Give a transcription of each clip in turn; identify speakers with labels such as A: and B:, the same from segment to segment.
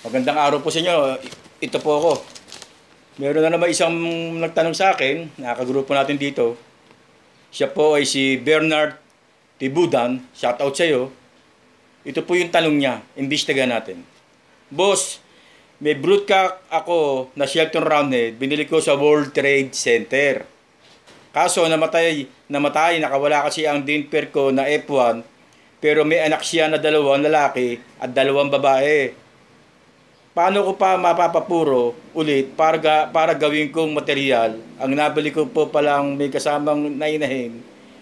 A: Magandang araw po sa inyo. Ito po ako. Meron na naman isang nagtanong sa akin, nakagrupo natin dito. Siya po ay si Bernard Tibudan. Shout out sa iyo. Ito po yung tanong niya. Imbestigahan natin. Boss, may broodcock ako na Shelton Roundhead. Binili ko sa World Trade Center. Kaso namatay, namatay, nakawala kasi ang dinper ko na F1 pero may anak siya na dalawang lalaki at dalawang babae paano ko pa mapapapuro ulit para, para gawin kong material ang nabili ko po palang may kasamang nainahin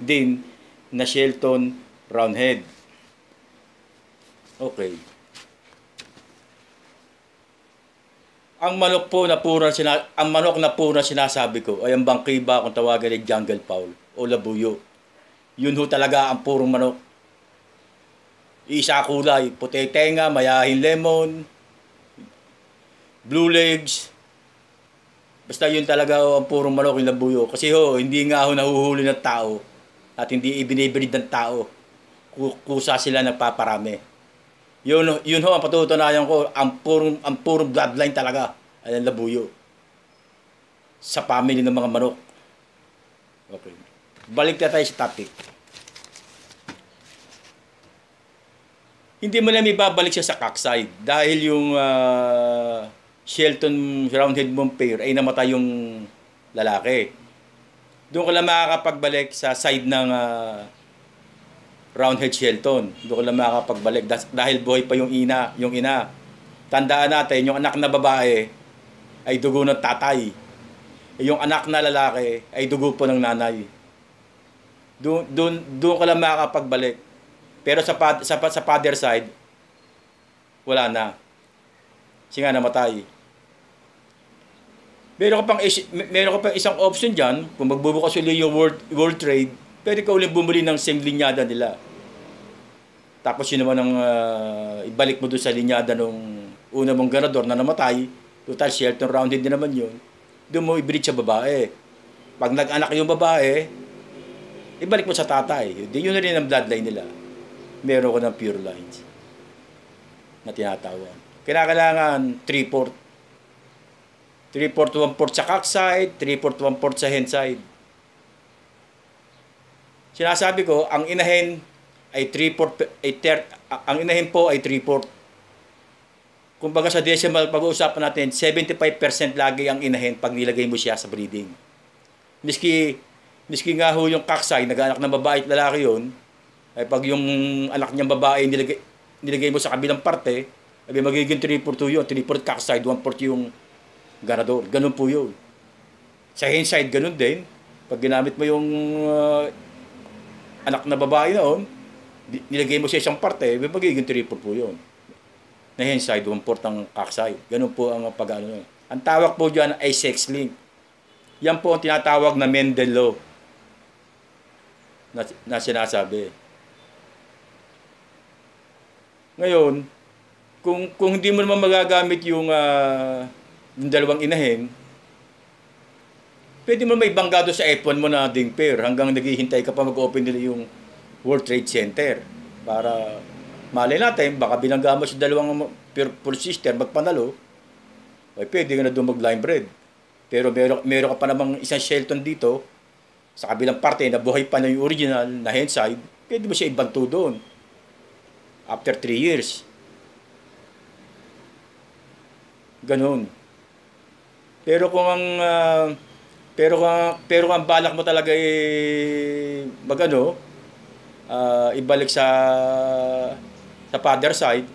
A: din na Shelton Roundhead. Okay. Ang manok po na pura sina ang manok na pura sinasabi ko ay ang bangkiba kung tawagin ni Jungle Paul o labuyo. Yun ho talaga ang purong manok. Isa kulay, puti tenga, mayahin lemon, Blue Legs. Basta yun talaga ho, oh, ang purong malok yung labuyo. Kasi ho, hindi nga ho nahuhuli ng tao at hindi ibinibrid ng tao. Kusa sila nagpaparami. Yun, yun ho ang patutunayan ko, ang purong, ang purong bloodline talaga ay ang labuyo sa family ng mga manok. Okay. Balik na tayo sa topic. Hindi mo na may babalik siya sa kaksay dahil yung uh, Shelton Roundhead Mompair ay namatay yung lalaki. Doon ko lang makakapagbalik sa side ng uh, Roundhead Shelton. Doon ko lang makakapagbalik dahil boy pa yung ina, yung ina. Tandaan natin, yung anak na babae ay dugo ng tatay. Yung anak na lalaki ay dugo po ng nanay. Doon, doon, doon ko lang makakapagbalik. Pero sa, sa, sa father side, wala na. Kasi nga namatay. Meron ka pang meron ka pang isang option diyan, kung magbubukas ulit yung World, World Trade, pwede ka ulit bumili ng same linyada nila. Tapos yun naman ang uh, ibalik mo doon sa linyada nung una mong ganador na namatay, total shelter rounded din naman yun, doon mo i ibreach sa babae. Pag nag-anak yung babae, ibalik mo sa tatay. Yun na rin ang bloodline nila. Meron ko ng pure lines na tinatawag. Kinakailangan 3-4 3-4 to 1-4 sa cockside, 3-4 to 1-4 sa handside. Sinasabi ko, ang inahin ay 3-4, ay ter, ang inahin po ay 3-4. Kung Kumbaga sa decimal, pag-uusapan natin, 75% lagi ang inahin pag nilagay mo siya sa breeding. Miski, miski nga ho yung kaksay, nag-anak ng babae at lalaki yun, ay pag yung anak niyang babae nilagay, nilagay mo sa kabilang parte, ay magiging 3-4 yun, 3-4 kaksay, 1-4 yung ganador. Ganun po yun. Sa hindsight, ganun din. Pag ginamit mo yung uh, anak na babae noon, oh, nilagay mo sa isang parte, magiging triple po yun. Na hindsight, one-fourth ang kaksay. Ganun po ang pag-ano yun. Ang tawag po dyan ay sex link. Yan po ang tinatawag na Mendel Law na, na sinasabi. Ngayon, kung, kung hindi mo naman magagamit yung uh, yung dalawang inahin, pwede mo may banggado sa F1 mo na ding pair hanggang naghihintay ka pa mag-open nila yung World Trade Center para malay natin, baka binangga mo sa dalawang pure sister magpanalo, ay pwede ka na doon mag-line bread. Pero meron, meron ka pa namang isang Shelton dito, sa kabilang parte, na buhay pa na yung original na handside, pwede mo siya ibanto doon after 3 years. Ganun. Pero kung ang uh, pero kung pero kung ang balak mo talaga ay eh, magano uh, ah, ibalik sa sa father side,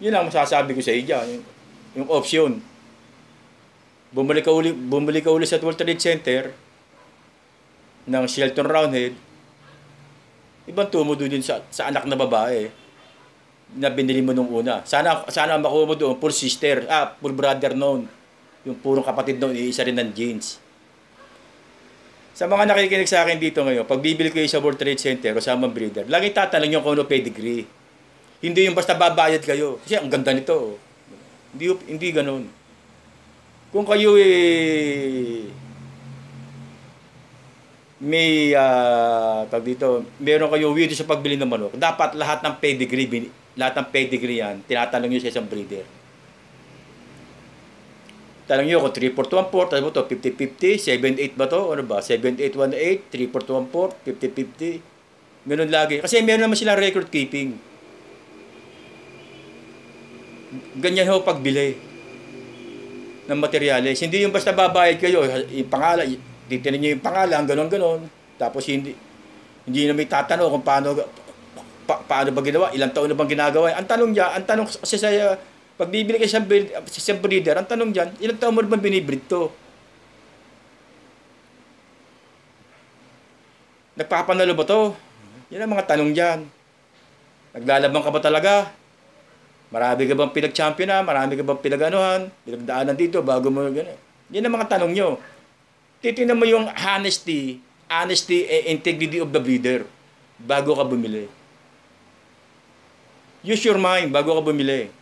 A: yun ang masasabi ko sa iya, yung, yung option. Bumalik ka uli, bumalik ka uli sa World Trade Center ng Shelton Roundhead. Ibang tumo doon sa, sa anak na babae na binili mo nung una. Sana sana makuha mo doon full sister, ah, for brother noon yung purong kapatid noon, iisa rin ng jeans. Sa mga nakikinig sa akin dito ngayon, pag bibili kayo sa World Trade Center o sa mga breeder, lagi tatanong nyo kung ano pedigree. Hindi yung basta babayad kayo. Kasi ang ganda nito. Oh. Hindi, hindi ganun. Kung kayo eh, may uh, ah, tag dito, meron kayo weirdo sa pagbili ng manok, dapat lahat ng pedigree, lahat ng pedigree yan, tinatanong nyo sa isang breeder. Tanong nyo kung 3 4 1 4, tapos ito 50-50, 7-8 ba to? Ano ba? 7-8-1-8, 3 4 1 4, 50-50. Ganun lagi. Kasi meron naman silang record keeping. Ganyan ho pagbili ng materyales. Hindi yung basta babayad kayo, yung pangalan, titinan nyo yung pangalan, ganun-ganun. Tapos hindi, hindi na may tatanong kung paano, pa, paano ba ginawa, ilang taon na bang ginagawa. Ang tanong niya, ang tanong kasi sa pag bibili ka siyang, breed, siyang breeder, ang tanong diyan, ilang taon mo ba binibreed to? Nagpapanalo ba to? Yan ang mga tanong diyan. Naglalaban ka ba talaga? Marami ka bang pinag-champion na? Marami ka bang pinag-anuhan? Pinagdaanan dito bago mo gano'n. Yan ang mga tanong nyo. Titingnan mo yung honesty, honesty and integrity of the breeder bago ka bumili. Use your mind bago ka bumili.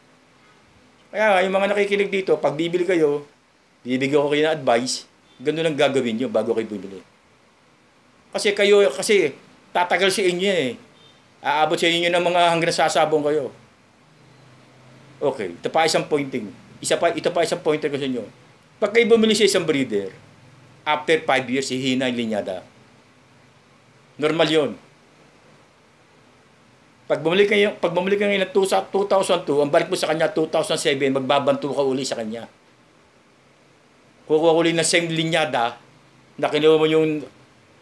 A: Kaya yung mga nakikinig dito, pag bibili kayo, bibigyan ko kayo ng advice, ganun lang gagawin nyo bago kayo bumili. Kasi kayo, kasi tatagal sa si inyo eh. Aabot sa inyo ng mga hanggang sasabong kayo. Okay, ito pa isang pointing. Isa pa, ito pa isang pointer ko sa inyo. Pag kayo bumili sa isang breeder, after 5 years, hihina yung linyada. Normal yon pag bumalik kayo, pag bumalik kayo ng 2002, ang balik mo sa kanya 2007, magbabantu ka uli sa kanya. Kukuha ko uli ng same linyada na kinuha mo yung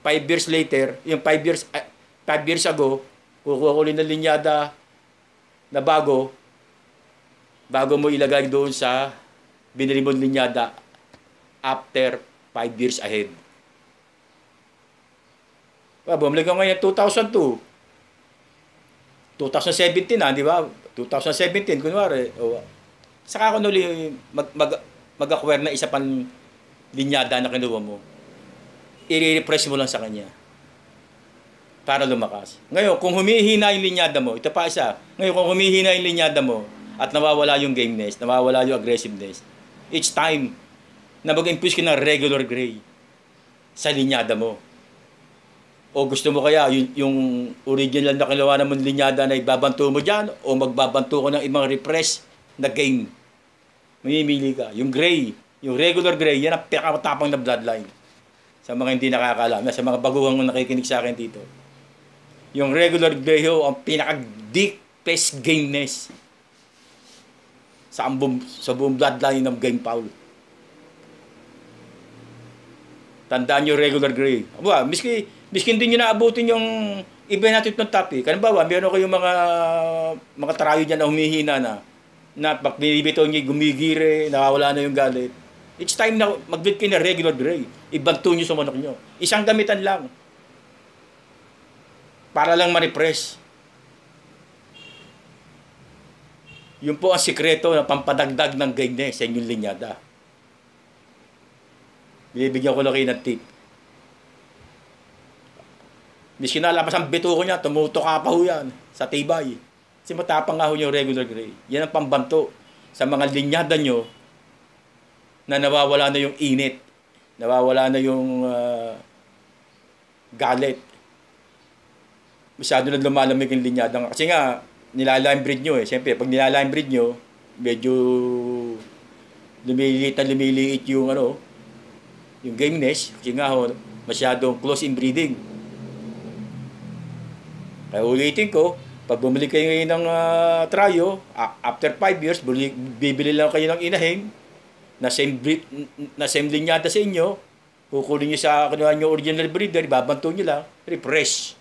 A: 5 years later, yung 5 years, 5 uh, ah, years ago, kukuha ko uli ng linyada na bago, bago mo ilagay doon sa binili mong linyada after 5 years ahead. Pag Bumalik ka ngayon 2002, 2017 na, di ba? 2017, kunwari. O, saka ako nuli mag, mag, mag-acquire na isa pang linyada na kinuha mo. I-refresh mo lang sa kanya para lumakas. Ngayon, kung humihina yung linyada mo, ito pa isa, ngayon kung humihina yung linyada mo at nawawala yung gameness, nawawala yung aggressiveness, each time na mag-infuse ka ng regular gray sa linyada mo, o gusto mo kaya yung, yung original na kilawa ng linyada na ibabanto mo dyan o magbabanto ko ng ibang repress na game? Mamimili ka. Yung gray, yung regular gray, yan ang pinakatapang na bloodline. Sa mga hindi nakakaalam, sa mga baguhang nakikinig sa akin dito. Yung regular gray ho, ang pinaka-deepest gameness sa, ambum, sa buong bloodline ng game foul. Tandaan nyo regular gray. Aba, miski Miskin din nyo naabutin yung iba natin itong topic. ba, Halimbawa, meron yung mga, mga tarayo dyan na humihina na, na pag binibito nyo, gumigire, nakawala na yung galit. It's time na magbit kayo na regular gray. Ibanto niyo sa manok niyo. Isang gamitan lang. Para lang ma-repress. Yun po ang sikreto na pampadagdag ng gayness sa inyong linyada. Binibigyan ko lang kayo ng tip. Hindi sinalapas ang bituko niya, tumutuka pa ho yan sa tibay. Kasi matapang nga ho yung regular gray. Yan ang pambanto sa mga linyada nyo na nawawala na yung init. Nawawala na yung uh, galit. Masyado na lumalamig yung linyada. Kasi nga, nilaline breed nyo eh. Siyempre, pag nilaline breed nyo, medyo lumiliit na lumiliit yung ano, yung gameness. Kasi nga ho, masyadong close in breeding. Kaya ulitin ko, pag bumili kayo ngayon ng uh, tryo, after 5 years, bumili, bibili lang kayo ng inahin na same, breed, na same linyada sa inyo, kukunin nyo sa kinuha nyo original breeder, babanto nyo lang, refresh.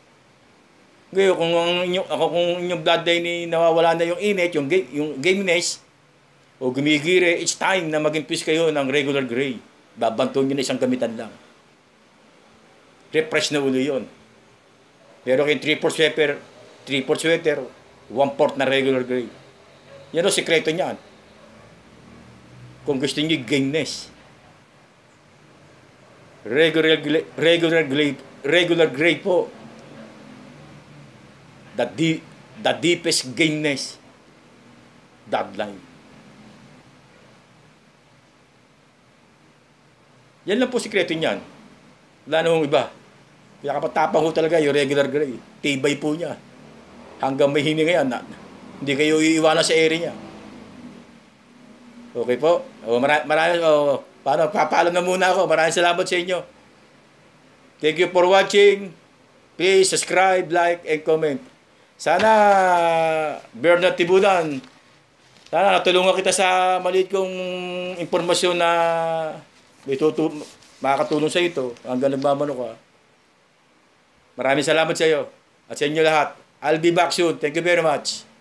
A: Ngayon, kung ang inyo, ako kung inyong bloodline ni nawawala na yung init, yung, game, yung gameness, o gumigire, it's time na maging impis kayo ng regular gray. Babanto nyo na isang gamitan lang. Refresh na ulo yon Meron kayong 3-4 sweater, 3-4 sweater, 1-4 na regular grade. Yan ang sikreto niyan. Kung gusto niyo gainess. Regular, regular grade, regular grade po. The, deep, the deepest gainness. Deadline. Yan lang po sikreto niyan. Wala namang iba. Pinakapatapang ko talaga yung regular gray. Tibay po niya. Hanggang may hininga yan. Na, hindi kayo iiwanan sa ere niya. Okay po. O, mara- marami, o, paano, papaalam na muna ako. Maraming salamat sa inyo. Thank you for watching. Please subscribe, like, and comment. Sana, Bernard Tibunan, sana natulungan kita sa maliit kong impormasyon na ito, makakatulong sa ito. Hanggang nagmamano ka. Maraming salamat sa iyo at sa inyo lahat. I'll be back soon. Thank you very much.